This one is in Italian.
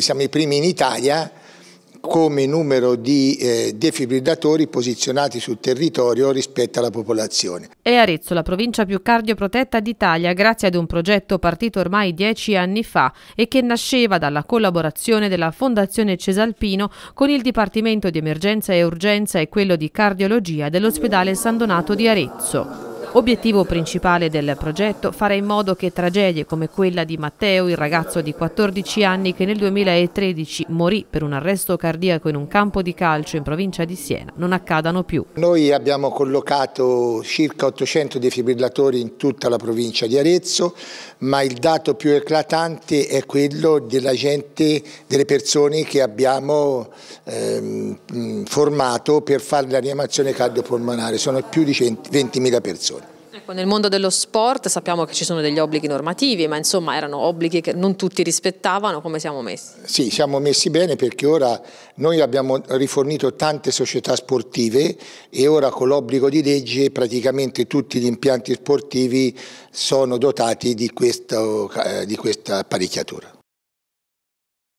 Siamo i primi in Italia come numero di eh, defibrillatori posizionati sul territorio rispetto alla popolazione. È Arezzo la provincia più cardioprotetta d'Italia grazie ad un progetto partito ormai dieci anni fa e che nasceva dalla collaborazione della Fondazione Cesalpino con il Dipartimento di Emergenza e Urgenza e quello di Cardiologia dell'ospedale San Donato di Arezzo. Obiettivo principale del progetto fare in modo che tragedie come quella di Matteo, il ragazzo di 14 anni che nel 2013 morì per un arresto cardiaco in un campo di calcio in provincia di Siena, non accadano più. Noi abbiamo collocato circa 800 defibrillatori in tutta la provincia di Arezzo, ma il dato più eclatante è quello della gente, delle persone che abbiamo ehm, formato per fare la rianimazione cardiopolmonare, sono più di 20.000 persone. Ecco, nel mondo dello sport sappiamo che ci sono degli obblighi normativi, ma insomma erano obblighi che non tutti rispettavano, come siamo messi? Sì, siamo messi bene perché ora noi abbiamo rifornito tante società sportive e ora con l'obbligo di legge praticamente tutti gli impianti sportivi sono dotati di, questo, eh, di questa apparecchiatura.